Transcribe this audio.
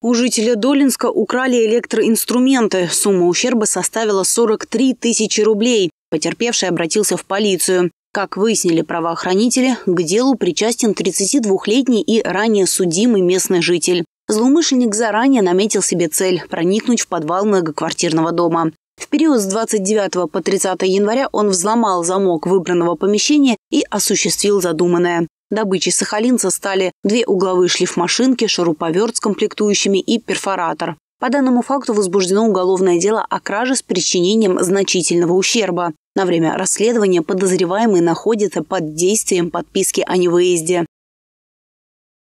У жителя Долинска украли электроинструменты. Сумма ущерба составила 43 тысячи рублей. Потерпевший обратился в полицию. Как выяснили правоохранители, к делу причастен 32-летний и ранее судимый местный житель. Злоумышленник заранее наметил себе цель – проникнуть в подвал многоквартирного дома. В период с 29 по 30 января он взломал замок выбранного помещения и осуществил задуманное. Добычей сахалинца стали две угловые шлифмашинки, шуруповерт с комплектующими и перфоратор. По данному факту возбуждено уголовное дело о краже с причинением значительного ущерба. На время расследования подозреваемый находится под действием подписки о невыезде.